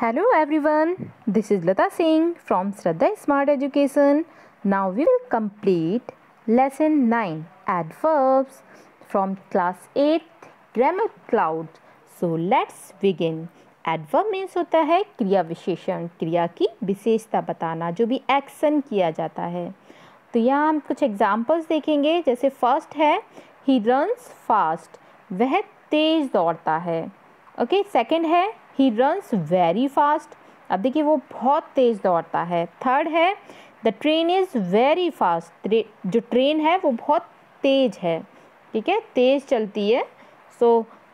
Hello everyone this is Lata Singh from Shraddha smart education now we will complete lesson nine adverbs from class eight grammar cloud so let's begin adverb means होता है क्रिया विशेषण क्रिया की विशेषता बताना जो भी एक्शन किया जाता है तो यहाँ हम कुछ एग्जांपल्स देखेंगे जैसे फर्स्ट है ही रन्स फास्ट वह तेज दौड़ता है ओके okay, सेकंड है ही रन्स वेरी फास्ट अब देखिए वो बहुत तेज़ दौड़ता है थर्ड है the train is very fast जो ट्रेन है वो बहुत तेज़ है ठीक है तेज़ चलती है so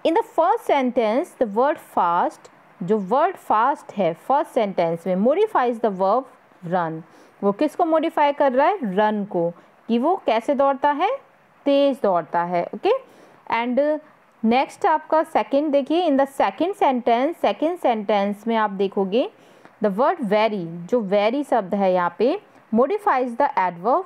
in the first sentence the word fast जो वर्ड फास्ट है फर्स्ट सेंटेंस में मोडिफाइज द वर्ब रन वो किस को मोडिफाई कर रहा है रन को कि वो कैसे दौड़ता है तेज़ दौड़ता है ओके एंड नेक्स्ट आपका सेकंड देखिए in the second sentence second sentence में आप देखोगे द वर्ड वेरी जो वेरी शब्द है यहाँ पे मोडिफाइज द एडवर्ब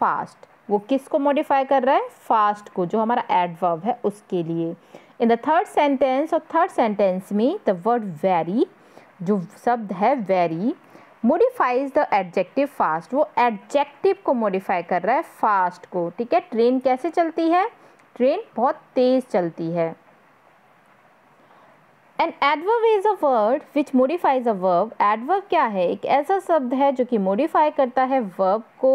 फास्ट वो किस को मॉडिफाई कर रहा है फास्ट को जो हमारा एडवर्ब है उसके लिए इन द थर्ड सेंटेंस और थर्ड सेंटेंस में द वर्ड वेरी जो शब्द है very modifies the adjective fast वो एडजेक्टिव को मॉडिफाई कर रहा है फास्ट को ठीक है ट्रेन कैसे चलती है ट्रेन बहुत तेज़ चलती है an adverb is a word which modifies a verb adverb क्या है एक ऐसा शब्द है जो कि मोडिफाई करता है वर्ब को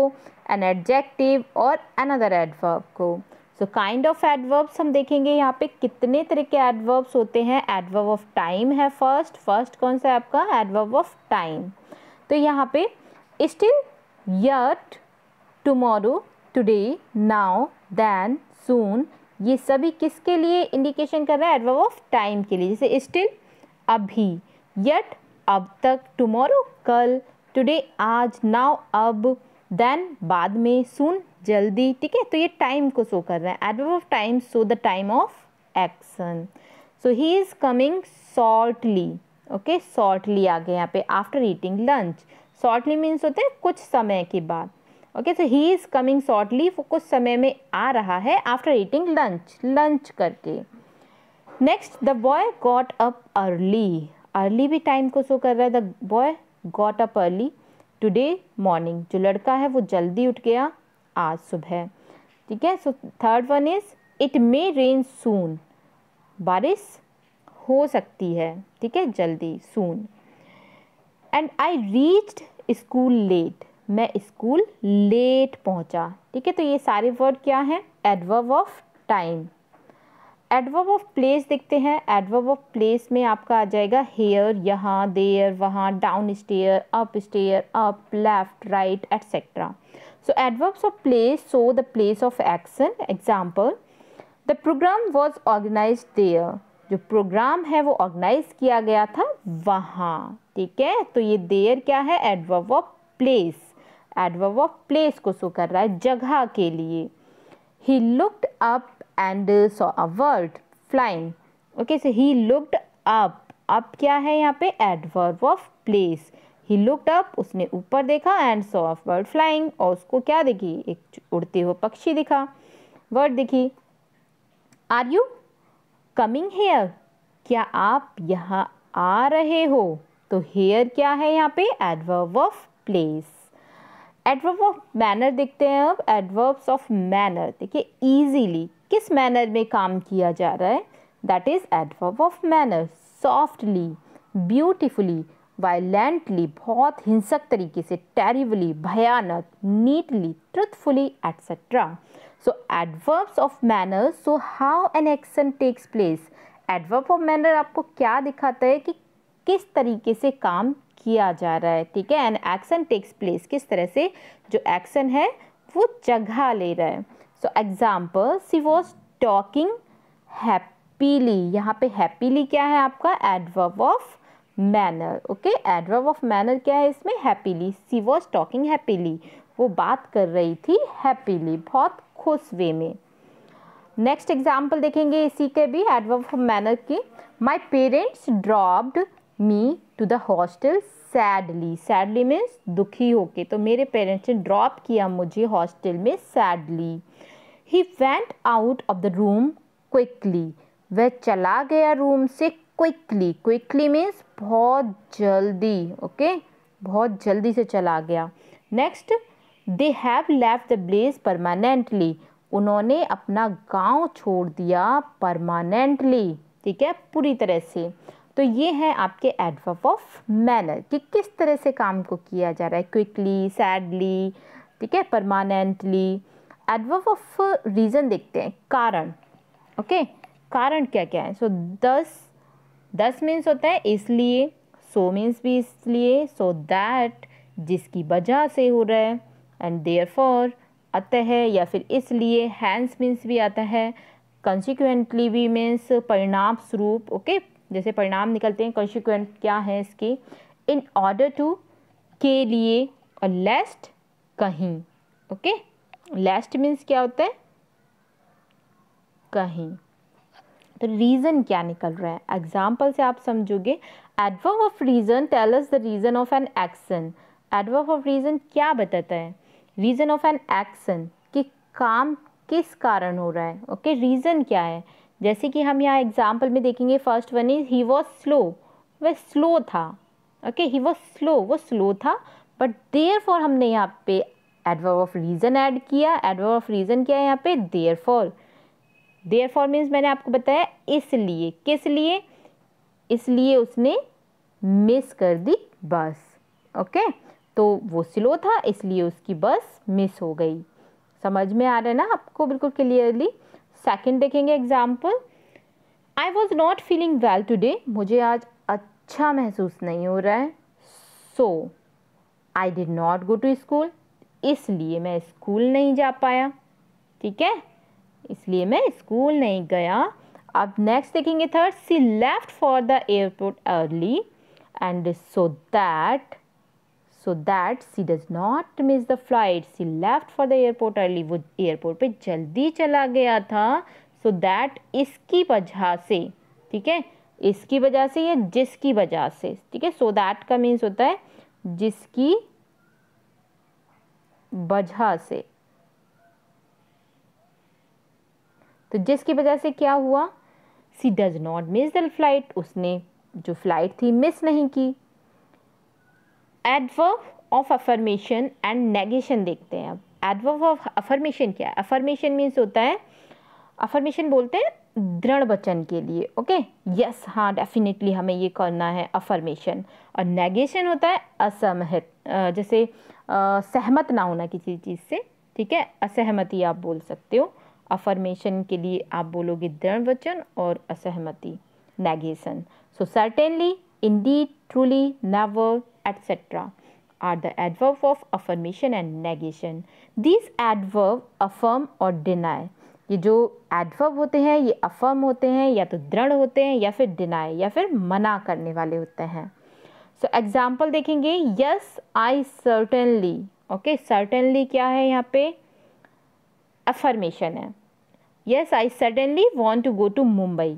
एन एडजेक्टिव और अनदर एडवर्ब को सो काइंड ऑफ एडवर्ब्स हम देखेंगे यहाँ पे कितने तरह के एडवर्ब्स होते हैं एडवर्ब ऑफ टाइम है फर्स्ट फर्स्ट कौन सा है आपका एडवर्ब ऑफ टाइम तो यहाँ पे still yet tomorrow today now then soon ये सभी किसके लिए इंडिकेशन कर रहा है एडवर्ब ऑफ टाइम के लिए जैसे स्टिल अभी यट अब तक टुमारो कल टुडे आज नाव अब देन बाद में सुन जल्दी ठीक है तो ये टाइम को शो कर रहा है adverb of time so the time of action so he is coming shortly okay shortly आ गए यहाँ पे after eating lunch shortly means होते हैं कुछ समय के बाद okay so he is coming shortly वो कुछ समय में आ रहा है आफ्टर ईटिंग लंच लंच करके next the boy got up early early भी टाइम को शो कर रहा है the boy got up early today morning जो लड़का है वो जल्दी उठ गया आज सुबह ठीक है so third one is it may rain soon बारिश हो सकती है ठीक है जल्दी soon and I reached school late मैं स्कूल लेट पहुंचा ठीक है तो ये सारे वर्ड क्या हैं adverb of time adverb of place देखते हैं एडवर्ब ऑफ प्लेस में आपका आ जाएगा हेयर यहाँ देयर वहाँ down stair up stair up left right etcetera so adverbs of place so the place of action example the programme was organise there जो programme है वो ऑर्गेनाइज किया गया था वहाँ ठीक है तो ये देयर क्या है adverb of place adverb of place को शो कर रहा है जगह के लिए he looked up and saw a bird flying okay so he looked up up क्या है यहाँ पे adverb of place he looked up उसने ऊपर देखा and saw of bird flying और उसको क्या देखी एक उड़ते हुए पक्षी दिखा वर्ड दिखी आर यू कमिंग हेयर क्या आप यहाँ आ रहे हो तो हेयर क्या है यहाँ पे adverb of place adverb of manner देखते हैं अब एडवर्ब्स ऑफ मैनर देखिए ईजीली किस मैनर में काम किया जा रहा है that is adverb of manner softly beautifully violently बहुत हिंसक तरीके से टेरिबली भयानक neatly truthfully etcetera so adverbs of manner so how an action takes place adverb of manner आपको क्या दिखाता है कि किस तरीके से काम किया जा रहा है ठीक है एंड एक्शन टेक्स प्लेस किस तरह से जो एक्शन है वो जगह ले रहा है so example she was talking happily यहाँ पे हैप्पीली क्या है आपका adverb of manner okay adverb of manner क्या है इसमें happily she was talking happily वो बात कर रही थी हैप्पीली बहुत खुश वे में नेक्स्ट एग्जाम्पल देखेंगे इसी के भी एडवर्ब ऑफ मैनर की my parents dropped me to the hostel sadly sadly means दुखी होके तो मेरे पेरेंट्स ने ड्रॉप किया मुझे हॉस्टल में sadly he went out of the room quickly वह चला गया रूम से क्विकली क्विकली मीन्स बहुत जल्दी ओके बहुत जल्दी से चला गया next they have left the place permanently उन्होंने अपना गांव छोड़ दिया परमानेंटली ठीक है पूरी तरह से तो ये है आपके एडवर्ब ऑफ मैनर कि किस तरह से काम को किया जा रहा है क्विकली सैडली ठीक है परमानेंटली एडवर्ब ऑफ रीज़न देखते हैं कारण ओके okay? कारण क्या क्या है सो so, दस दस मीन्स होता है इसलिए सो मीन्स भी इसलिए सो so दैट जिसकी वजह से हो रहा है एंड देयर फॉर आता है या फिर इसलिए हैंस मीन्स भी आता है कंसिक्वेंटली भी मीन्स परिणाम स्वरूप ओके okay? जैसे परिणाम निकलते हैं कॉन्सिक्वेंट क्या है इसके इन ऑर्डर टू के लिए और लेस्ट कहीं ओके लेस्ट मीन्स क्या होता है कहीं तो रीज़न क्या निकल रहा है एग्जाम्पल से आप समझोगे adverb of reason tell tells the reason of an action adverb of reason क्या बताता है रीज़न ऑफ एन एक्शन कि काम किस कारण हो रहा है ओके okay? रीज़न क्या है जैसे कि हम यहाँ एग्जाम्पल में देखेंगे first one is he was slow वह स्लो था ओके ही वॉज स्लो वो स्लो था बट देयर फॉर हमने यहाँ पे एडवर्ब ऑफ रीज़न ऐड किया एडवर्ब ऑफ रीज़न क्या है यहाँ पे therefore therefore means मैंने आपको बताया इसलिए किस लिए इसलिए उसने मिस कर दी बस ओके okay? तो वो स्लो था इसलिए उसकी बस मिस हो गई समझ में आ रहा है ना आपको बिल्कुल क्लियरली सेकंड देखेंगे example I was not feeling well today मुझे आज अच्छा महसूस नहीं हो रहा है so I did not go to school इसलिए मैं स्कूल नहीं जा पाया ठीक है इसलिए मैं स्कूल नहीं गया अब नेक्स्ट देखेंगे third she left for the airport early and so that so that she does not miss the flight she left for the airport early वो एयरपोर्ट पे जल्दी चला गया था सो so दैट इसकी वजह से ठीक है इसकी वजह से या जिसकी वजह से ठीक है सो दैट का मीन्स होता है जिसकी वजह से तो जिसकी वजह से क्या हुआ she does not miss the flight उसने जो फ्लाइट थी मिस नहीं की adverb of affirmation and negation देखते हैं अब एडवर्ब ऑफ अफर्मेशन क्या है अफर्मेशन मीन्स होता है अफर्मेशन बोलते हैं दृढ़ वचन के लिए ओके यस हाँ डेफिनेटली हमें ये करना है अफर्मेशन और नेगेशन होता है असहमत जैसे आ, सहमत ना होना किसी चीज़ से ठीक है असहमति आप बोल सकते हो अफर्मेशन के लिए आप बोलोगे दृढ़ वचन और असहमति negation so certainly indeed truly never etc. are the adverb of affirmation and negation. These adverb affirm और deny. ये जो एडवर्ब होते हैं ये अफर्म होते हैं या तो दृढ़ होते हैं या फिर डिनाई या फिर मना करने वाले होते हैं सो so, एग्जाम्पल देखेंगे yes I certainly okay certainly क्या है यहाँ पे अफर्मेशन है yes I certainly want to go to Mumbai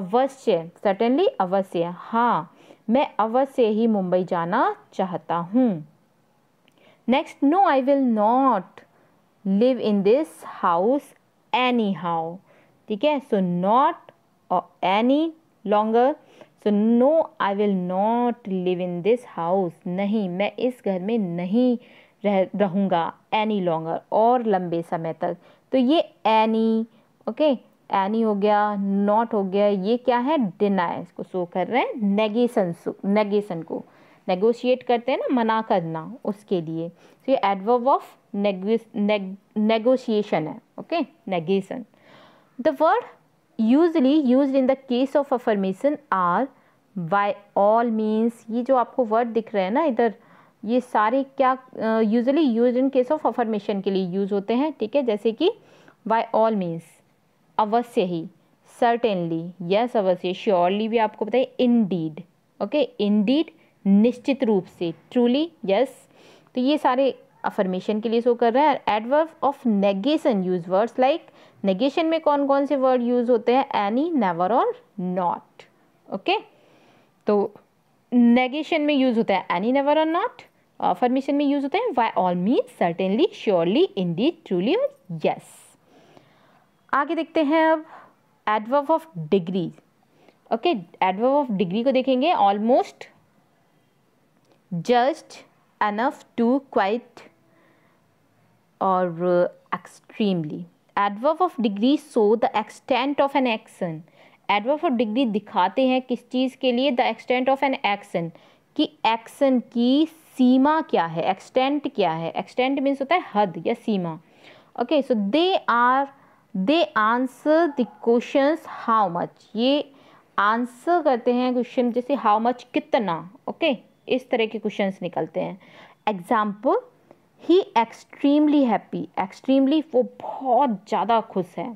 अवश्य सर्टेनली अवश्य हाँ मैं अवश्य ही मुंबई जाना चाहता हूँ next no I will not live in this house any how ठीक है सो नॉट और any longer so no I will not live in this house नहीं मैं इस घर में नहीं रह रहूँगा एनी लॉन्गर और लंबे समय तक तो ये एनी ओके okay? एनी हो गया नॉट हो गया ये क्या है डिनाय इसको शो कर रहे हैं नेगेशन नेगेशन को नेगोशिएट करते हैं ना मना करना उसके लिए तो ये एडवर्ब ऑफ नेगोशिएशन है okay negation the word usually use in the case of affirmation are by all means ये जो आपको वर्ड दिख रहे हैं ना इधर ये सारे क्या usually use in case of affirmation के लिए यूज होते हैं ठीक है जैसे कि बाय ऑल मीन्स अवश्य ही सर्टेनली यस अवश्य श्योरली भी आपको बताइए indeed okay indeed निश्चित रूप से ट्रूली यस yes. तो ये सारे अफर्मेशन के लिए शो कर रहे हैं adverb of negation use words like negation में कौन कौन से वर्ड यूज होते हैं एनी नेवर और नॉट ओके तो नेगेशन में यूज होता है एनी नेवर और नॉट अफर्मेशन में यूज होते हैं by all mean certainly surely in indeed truly और यस आगे देखते हैं अब adverb of degree okay adverb of degree को देखेंगे almost just enough too quite और extremely adverb of degree so the extent of an action adverb of degree दिखाते हैं किस चीज़ के लिए the extent of an action कि एक्शन की सीमा क्या है एक्सटेंट क्या है एक्सटेंट मीन्स होता है हद या सीमा okay so they are they answer the questions how much ये आंसर करते हैं क्वेश्चन जैसे हाउ मच कितना ओके okay? इस तरह के क्वेश्चंस निकलते हैं example he extremely happy extremely वो बहुत ज़्यादा खुश है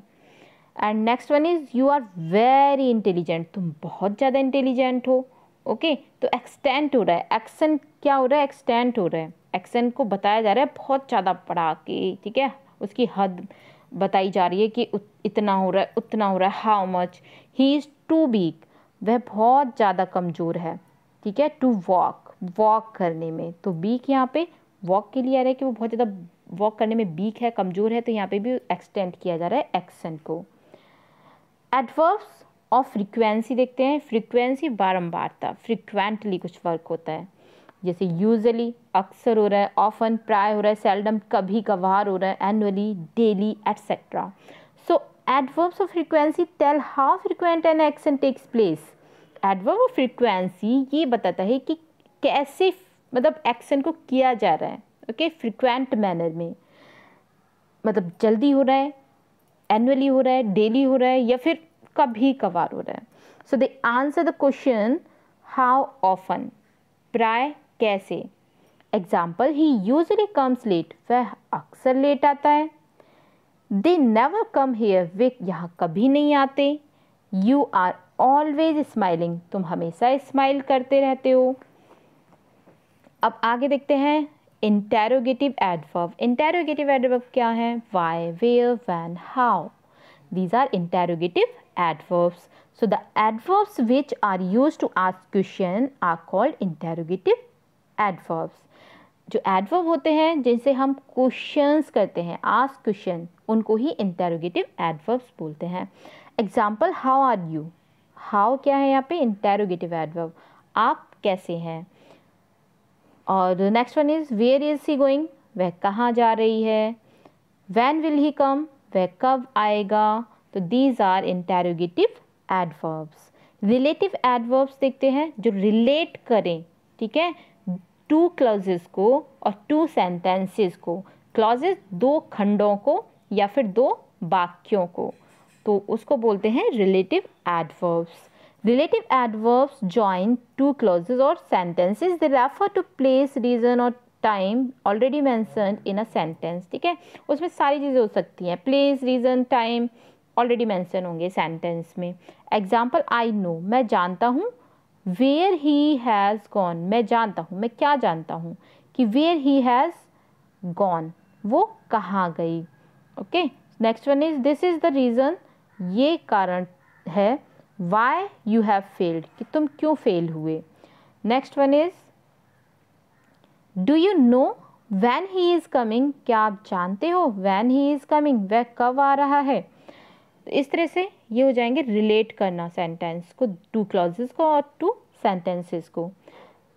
and next one is you are very intelligent तुम बहुत ज़्यादा इंटेलिजेंट हो ओके okay? तो एक्सटेंट हो रहा है एक्शन क्या हो रहा है एक्सटेंट हो रहा है एक्शन को बताया जा रहा है बहुत ज़्यादा पढ़ा के ठीक है उसकी हद बताई जा रही है कि इतना हो रहा है उतना हो रहा है how much he is too weak वह बहुत ज़्यादा कमज़ोर है ठीक है टू वॉक वॉक करने में तो वीक यहाँ पे वॉक के लिए आ रहा है कि वो बहुत ज़्यादा वॉक करने में वीक है कमज़ोर है तो यहाँ पे भी एक्सटेंड किया जा रहा है एक्शन को एडवर्ब्स और फ्रिक्वेंसी देखते हैं बारम्बार बारम्बारता फ्रिक्वेंटली कुछ वर्क होता है जैसे यूजली अक्सर हो रहा है ऑफन प्राय हो रहा है सेल्डम कभी कभार हो रहा है annually daily etcetera so adverbs of frequency tell how frequent an action takes place adverb of frequency ये बताता है कि कैसे मतलब एक्शन को किया जा रहा है ओके फ्रिक्वेंट मैनर में मतलब जल्दी हो रहा है एनुअली हो रहा है डेली हो रहा है या फिर कभी कभार हो रहा है so they answer the question how often प्राय कैसे example he usually comes late वह अक्सर लेट आता है दे नेवर कम हेयर वे यहाँ कभी नहीं आते यू आर ऑलवेज स्माइलिंग तुम हमेशा स्माइल करते रहते हो अब आगे देखते हैं इंटेरोगेटिव एडवर्ब इंटेरोगेटिव एडवर्ब क्या है why where when how these are interrogative adverbs so the adverbs which are use to ask question are called interrogative adverbs जो एडवर्ब होते हैं जिनसे हम क्वेश्चंस करते हैं आज क्वेश्चन उनको ही इंटेरोगेटिव एडवर्ब्स बोलते हैं example how are you how क्या है यहाँ पे इंटेरोगेटिव एडवर्ब आप कैसे हैं और next one is where is he going वह कहाँ जा रही है वैन विल ही कम वह कब आएगा तो these are interrogative adverbs relative adverbs देखते हैं जो रिलेट करें ठीक है टू क्लॉजेस को और टू सेंटेंसेस को क्लॉजेस दो खंडों को या फिर दो वाक्यों को तो उसको बोलते हैं relative adverbs relative adverbs join two clauses और sentences they refer to place reason और time already mention in a sentence ठीक है उसमें सारी चीज़ें हो सकती हैं place reason time already mention होंगे सेंटेंस में एग्जाम्पल आई नो मैं जानता हूँ वेयर ही हैज़ गॉन मैं जानता हूँ मैं क्या जानता हूँ कि वेयर ही हैज़ गॉन वो कहाँ गई okay next one is this is the reason ये कारण है वाई यू हैव फेल्ड कि तुम क्यों फेल हुए next one is do you know when he is coming क्या आप जानते हो वैन ही इज़ कमिंग वह कब आ रहा है इस तरह से ये हो जाएंगे रिलेट करना सेंटेंस को टू क्लॉजेस को और टू सेंटेंसेस को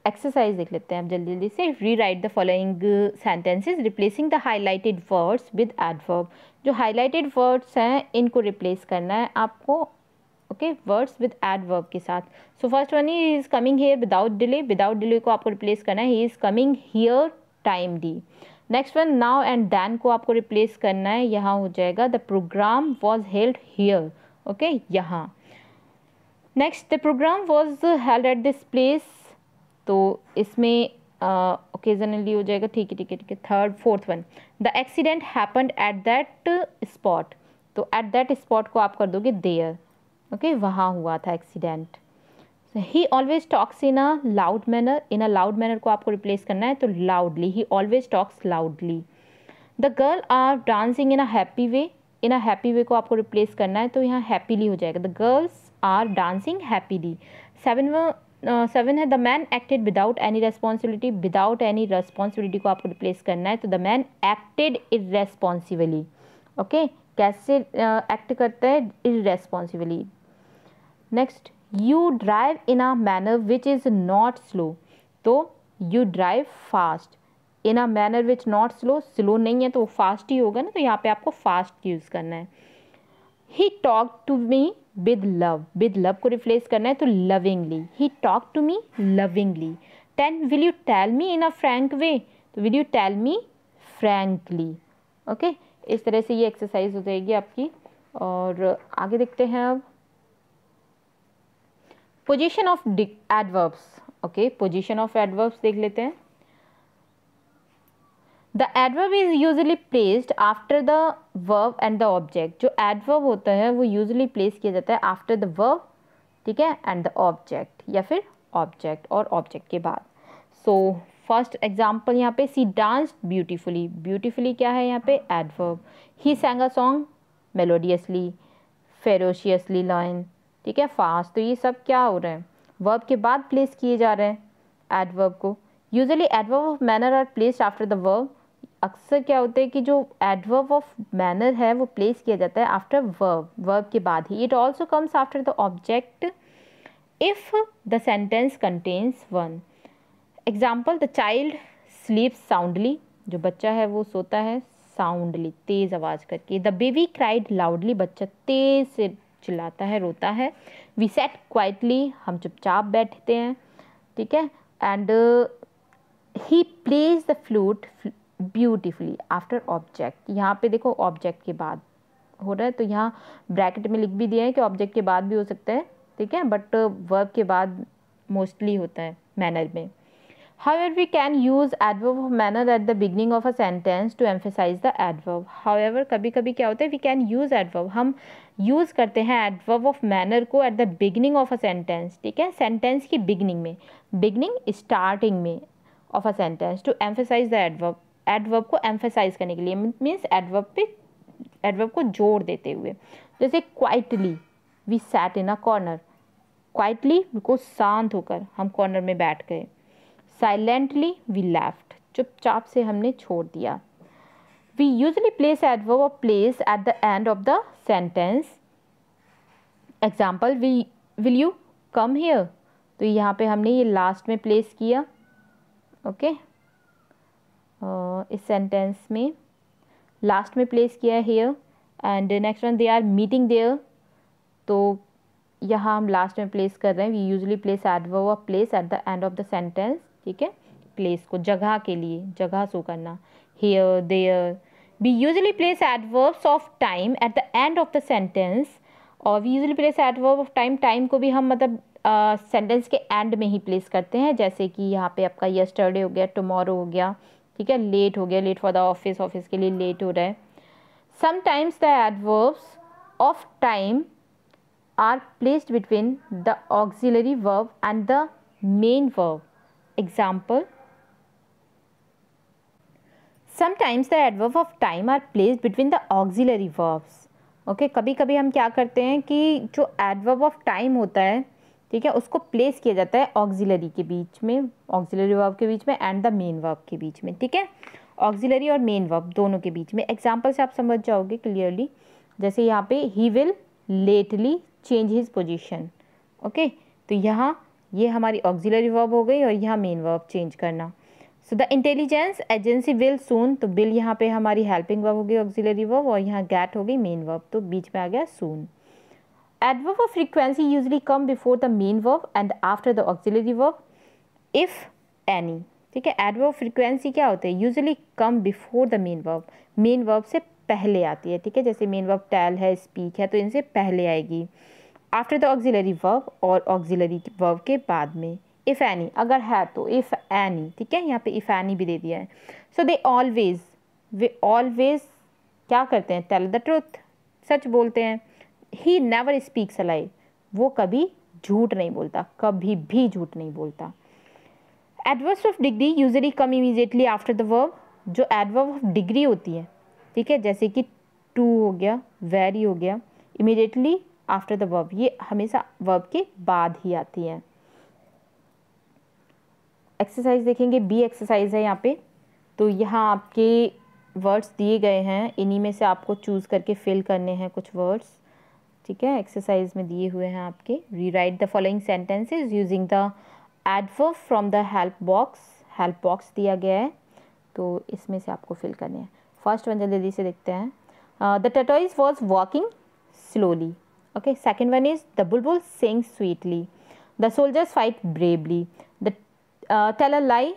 एक्सरसाइज देख लेते हैं आप जल्दी जल्दी से rewrite the following sentences replacing the highlighted words with adverb जो हाईलाइटेड वर्ड्स हैं इनको रिप्लेस करना है आपको ओके वर्ड्स विद एडवर्ब के साथ so first one he is coming here without delay without delay को आपको रिप्लेस करना है he is coming here time D next one now and then को आपको रिप्लेस करना है यहाँ हो जाएगा the programme was held here okay यहाँ next the programme was held at this place तो इसमें ओकेजनली uh, हो जाएगा ठीक है ठीक है ठीक है third fourth one the accident happened at that spot तो एट दैट स्पॉट को आप कर दोगे देयर ओके okay, वहाँ हुआ था accident he always talks in a loud manner in a loud manner को आपको रिप्लेस करना है तो loudly he always talks loudly the girl are dancing in a happy way in a happy way को आपको रिप्लेस करना है तो यहाँ हैप्पीली हो जाएगा the girls are dancing happily seven seven है the man acted without any responsibility without any responsibility को आपको रिप्लेस करना है तो the man acted irresponsibly okay कैसे एक्ट uh, करता है irresponsibly next you drive in a manner which is not slow तो you drive fast in a manner which not slow slow नहीं है तो वो फास्ट ही होगा ना तो यहाँ पे आपको फास्ट यूज़ करना है he talk to me with love with love को रिप्लेस करना है तो lovingly he talk to me lovingly ten will you tell me in a frank way तो will you tell me frankly okay इस तरह से ये एक्सरसाइज हो जाएगी आपकी और आगे देखते हैं अब position of adverbs okay position of adverbs देख लेते हैं the adverb is usually placed after the verb and the object जो एडवर्ब होता है वो यूजली प्लेस किया जाता है आफ्टर द वर्ब ठीक है एंड द ऑब्जेक्ट या फिर ऑब्जेक्ट और ऑब्जेक्ट के बाद सो फर्स्ट एग्जाम्पल यहाँ पे सी डांस ब्यूटिफुली ब्यूटिफुली क्या है यहाँ पे adverb he sang a song melodiously ferociously line ठीक है फास्ट तो ये सब क्या हो रहे हैं वर्ब के बाद प्लेस किए जा रहे हैं एडवर्ब को usually adverb of manner are placed after the verb अक्सर क्या होता है कि जो एडवर्ब ऑफ मैनर है वो प्लेस किया जाता है आफ्टर वर्ब वर्ब के बाद ही it also comes after the object if the sentence contains one example the child sleep soundly जो बच्चा है वो सोता है साउंडली तेज़ आवाज़ करके द बेबी क्राइड लाउडली बच्चा तेज़ से चिल्लाता है रोता है वी सेट क्वाइटली हम चुपचाप बैठते हैं ठीक है and he plays the flute beautifully after object यहाँ पे देखो ऑब्जेक्ट के बाद हो रहा है तो यहाँ ब्रैकेट में लिख भी दिया है कि ऑब्जेक्ट के बाद भी हो सकता है ठीक है बट वर्ब uh, के बाद मोस्टली होता है मैनर में however we can use adverb of manner at the beginning of a sentence to emphasize the adverb however कभी कभी क्या होता है वी कैन यूज एडवर्ब हम यूज करते हैं एडवर्ब ऑफ मैनर को at the beginning of a sentence ठीक है सेंटेंस की बिगनिंग में बिगनिंग स्टार्टिंग में of a sentence to emphasize the adverb adverb को एम्फेसाइज करने के लिए मीन्स एडवर्ब पे एडवर्ब को जोड़ देते हुए जैसे quietly we sat in a corner quietly बिल्कुल शांत होकर हम कॉर्नर में बैठ गए साइलेंटली वी लेफ्ट चुपचाप से हमने छोड़ दिया we usually place adverb of place at the end of the sentence example we will you come here तो यहाँ पे हमने ये लास्ट में प्लेस किया ओके okay? इस सेंटेंस में लास्ट में प्लेस किया है here and next one they are meeting there तो यहाँ हम लास्ट में प्लेस कर रहे हैं we usually place adverb of place at the end of the sentence ठीक है प्लेस को जगह के लिए जगह शो करना here there we usually place adverbs of time at the end of the sentence और we usually place adverb of time time को भी हम मतलब सेंटेंस uh, के एंड में ही प्लेस करते हैं जैसे कि यहाँ पे आपका यस्टरडे हो गया टमोरो हो गया ठीक है लेट हो गया late for the office office के लिए लेट हो रहा है sometimes the adverbs of time are placed between the auxiliary verb and the main verb example sometimes the adverb of time are placed between the auxiliary verbs okay कभी कभी हम क्या करते हैं कि जो एडवर्ब ऑफ टाइम होता है ठीक है उसको प्लेस किया जाता है ऑक्जिलरी के बीच में ऑक्जिलरी वर्ब के बीच में एंड द मेन वर्ब के बीच में ठीक है ऑक्जिलरी और मेन वर्ब दोनों के बीच में एग्जाम्पल से आप समझ जाओगे क्लियरली जैसे यहाँ पे he will lately change his position okay तो यहाँ ये यह हमारी ऑक्जिलरी वर्ब हो गई और यहाँ मेन वर्ब चेंज करना so the intelligence agency will soon तो बिल यहाँ पे हमारी हेल्पिंग वर्ब हो गई ऑक्सिलरी वर्ब और यहाँ गैट हो गई मेन वर्ब तो बीच में आ गया सून adverb of frequency usually come before the main verb and after the auxiliary verb if any ठीक है एडवर्ब फ्रीक्वेंसी क्या होते हैं usually come before the main verb main verb से पहले आती है ठीक है जैसे मेन वर्ब टैल है स्पीक है तो इनसे पहले आएगी आफ्टर द ऑक्जिलरी वर्ब और ऑक्जिलरी वर्ब के बाद में इफ़ एनी अगर है तो इफ़ एनी ठीक है यहाँ पे इफ़ एनी भी दे दिया है so they always way always क्या करते हैं टेल द ट्रुथ सच बोलते हैं ही नेवर स्पीक्स अ लाई वो कभी झूठ नहीं बोलता कभी भी झूठ नहीं बोलता adverbs of degree usually come immediately after the verb जो एडवर्ब ऑफ डिग्री होती है ठीक है जैसे कि टू हो गया वेरी हो गया इमीडिएटली आफ्टर द वर्ब ये हमेशा वर्ब के बाद ही आती है एक्सरसाइज देखेंगे बी एक्सरसाइज है यहाँ पे तो यहाँ आपके वर्ड्स दिए गए हैं इन्हीं में से आपको चूज़ करके फिल करने हैं कुछ वर्ड्स ठीक है एक्सरसाइज में दिए हुए हैं आपके rewrite the following sentences using the adverb from the help box help box दिया गया है तो इसमें से आपको फिल करने हैं फर्स्ट वन जल्दी जल्दी से देखते हैं the tortoise was walking slowly okay second one is the bulbul sing sweetly the soldiers fight bravely the tell a lie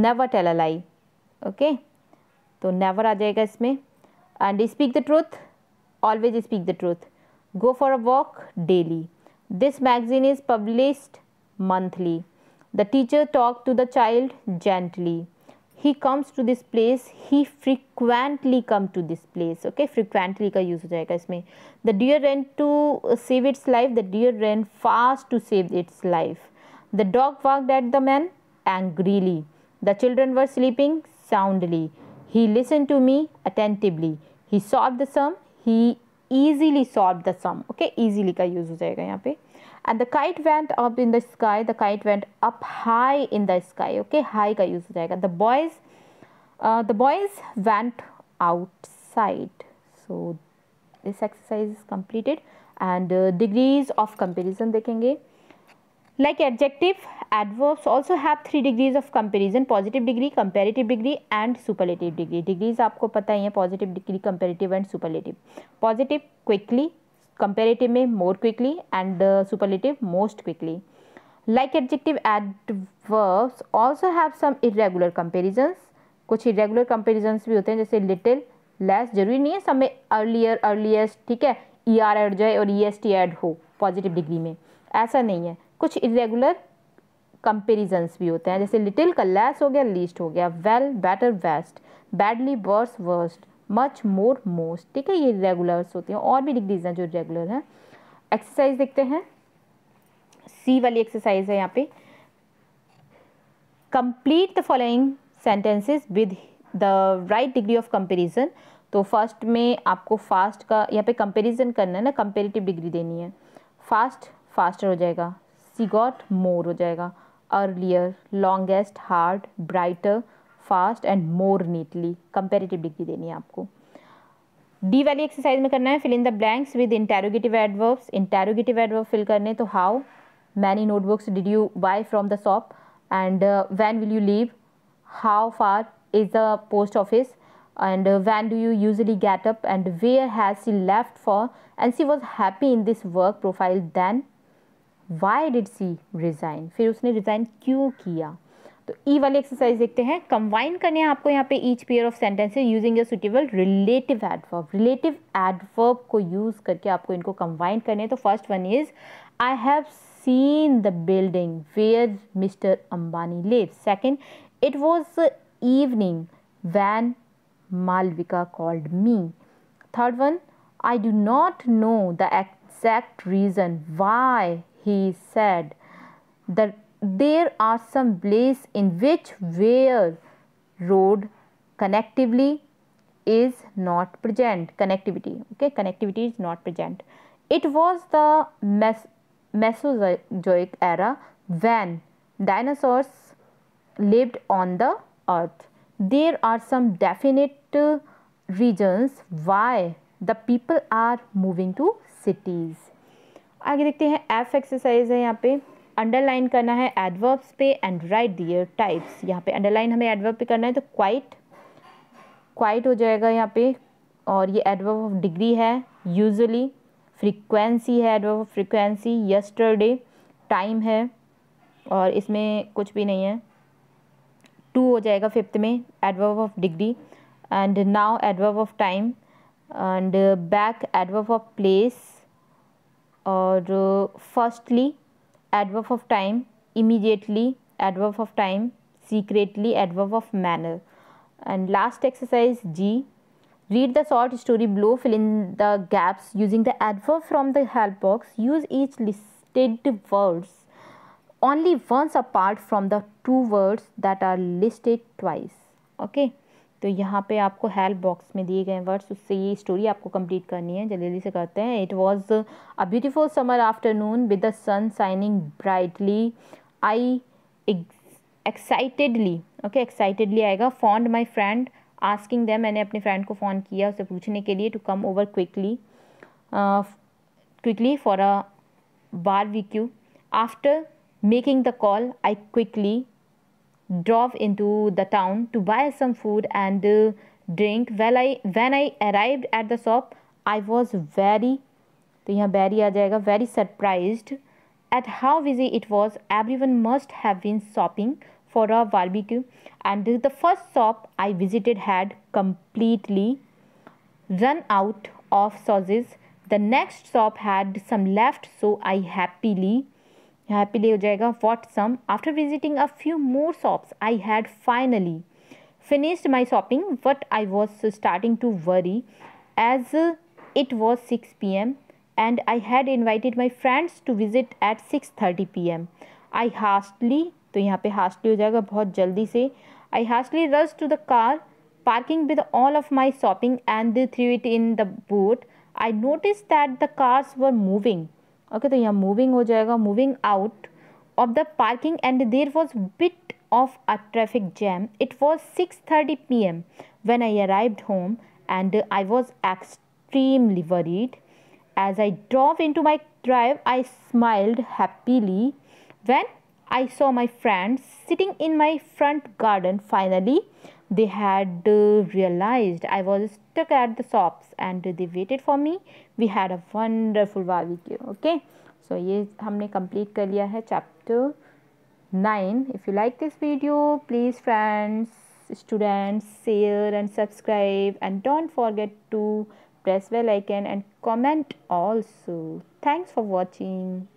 never tell a lie okay तो नेवर आ जाएगा इसमें and speak the truth always speak the truth Go for a walk daily. This magazine is published monthly. The teacher talked to the child gently. He comes to this place. He frequently come to this place. Okay, frequently का use हो जाएगा इसमें. The deer ran to uh, save its life. The deer ran fast to save its life. The dog barked at the man angrily. The children were sleeping soundly. He listened to me attentively. He solved the sum. He easily solve the sum okay easily ka use ho jayega yahan pe and the kite went up in the sky the kite went up high in the sky okay high ka use ho jayega the boys uh, the boys went outside so this exercise is completed and uh, degrees of comparison dekhenge like adjective adverbs also have three degrees of comparison positive degree comparative degree and superlative degree degrees आपको पता ही है positive degree comparative and superlative positive quickly comparative में more quickly and uh, superlative most quickly like adjective adverbs also have some irregular comparisons कुछ irregular comparisons भी होते हैं जैसे little less जरूरी नहीं है सब में earlier earliest ठीक है ई आर एड जाए और ई एस टी एड हो पॉजिटिव डिग्री में ऐसा नहीं है कुछ इरेगुलर कंपेरिजन्स भी होते हैं जैसे लिटिल का लेस हो गया लीस्ट हो गया well better best badly worse worst much more most ठीक है ये रेगुलर्स होती हैं और भी डिग्रीज हैं जो रेगुलर हैं एक्सरसाइज देखते हैं सी वाली एक्सरसाइज है यहाँ पे complete the following sentences with the right degree of comparison तो फर्स्ट में आपको फास्ट का यहाँ पे कंपेरिजन करना है ना कंपेरेटिव डिग्री देनी है फास्ट फास्टर हो जाएगा गॉट मोर हो जाएगा earlier longest hard brighter fast and more neatly comparative degree देनी है आपको डी वाली एक्सरसाइज में करना है fill in the blanks with interrogative adverbs interrogative adverb fill करने तो how many notebooks did you buy from the shop and when will you leave how far is the post office and when do you usually get up and where has she left for and she was happy in this work profile then why did she resign फिर उसने resign क्यों किया तो ई e वाली exercise देखते हैं combine करने हैं आपको यहाँ पे each pair of sentences using a suitable relative adverb relative adverb को यूज़ करके आपको इनको कंबाइन करने हैं तो first one is I have seen the building where mister Ambani live second it was evening when Malvika called me third one I do not know the exact reason why he said that there are some places in which where road connectively is not present connectivity okay connectivity is not present it was the Mes- mesozoic era when dinosaurs lived on the earth there are some definite uh, regions why the people are moving to cities आगे देखते हैं F exercise है यहाँ पे underline करना है adverbs पे and right their types यहाँ पे अंडरलाइन हमें एडवर्ब पे करना है तो क्वाइट क्वाइट हो जाएगा यहाँ पे और ये एडवर्ब ऑफ डिग्री है यूजली फ्रीक्वेंसी है adverb of frequency yesterday time है और इसमें कुछ भी नहीं है टू हो जाएगा फिफ्थ में adverb of degree and now adverb of time and back adverb of place और uh, firstly, adverb of time, immediately adverb of time secretly adverb of manner and last exercise g read the short story below fill in the gaps using the adverb from the help box use each listed words only once apart from the two words that are listed twice okay तो यहाँ पे आपको help box में दिए गए words उससे ये story आपको कंप्लीट करनी है जल्दी जल्दी से करते हैं it was a beautiful summer afternoon with the sun shining brightly I excitedly okay excitedly आएगा phoned my friend asking them मैंने अपने फ्रेंड को फ़ोन किया उसे पूछने के लिए to come over quickly quickly for a barbecue after making the call I quickly drove into the town to buy some food and uh, drink. Well, I, when I arrived at the shop, I was very, तो यहाँ very आ जाएगा, very surprised at how busy it was. Everyone must have been shopping for a barbecue. And the first shop I visited had completely run out of sauces. The next shop had some left, so I happily यहाँ पे हो जाएगा what some after visiting a few more shops I had finally finished my shopping but I was starting to worry as it was six P M and I had invited my friends to visit at six thirty P M I hastily तो यहाँ पे हास्टली हो जाएगा बहुत जल्दी से I hastily rushed to the car parking with all of my shopping and threw it in the boot I notice that the cars were moving okay तो यहाँ मूविंग हो जाएगा moving out of the parking and there was bit of a traffic jam it was six thirty P M when I arrived home and I was extremely worried As I drove into my drive, I smiled happily when I saw my friends sitting in my front garden. Finally, they had uh, realized I was stuck at the shops and they waited for me. We had a wonderful barbecue. Okay, so ये हमने complete कर लिया है chapter nine. If you like this video, please friends, students, share and subscribe and don't forget to press bell icon and comment also. Thanks for watching.